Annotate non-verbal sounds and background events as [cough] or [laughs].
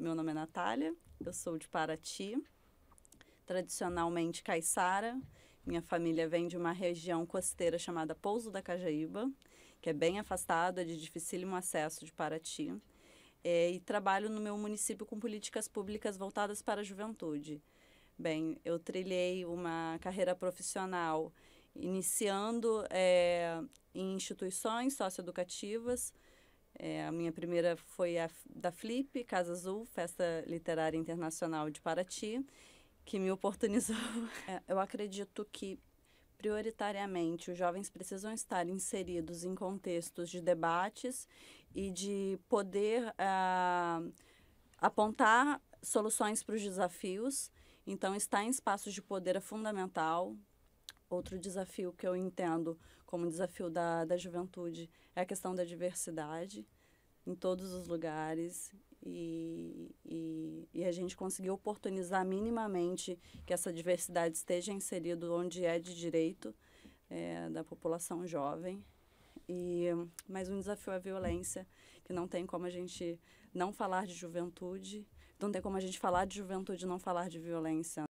Meu nome é Natália, eu sou de Paraty, tradicionalmente caiçara. Minha família vem de uma região costeira chamada Pouso da Cajaíba, que é bem afastada, é de dificílimo acesso de Paraty. É, e trabalho no meu município com políticas públicas voltadas para a juventude. Bem, eu trilhei uma carreira profissional iniciando é, em instituições socioeducativas, é, a minha primeira foi a, da Flip, Casa Azul, Festa Literária Internacional de Paraty, que me oportunizou. [laughs] É, eu acredito que, prioritariamente, os jovens precisam estar inseridos em contextos de debates e de poder ah, apontar soluções para os desafios. Então, estar em espaços de poder é fundamental outro desafio que eu entendo como desafio da, da juventude é a questão da diversidade em todos os lugares e, e, e, a gente conseguir oportunizar minimamente que essa diversidade esteja inserida onde é de direito é, da população jovem. E, mas um desafio é a violência, que não tem como a gente não falar de juventude, não tem como a gente falar de juventude e não falar de violência.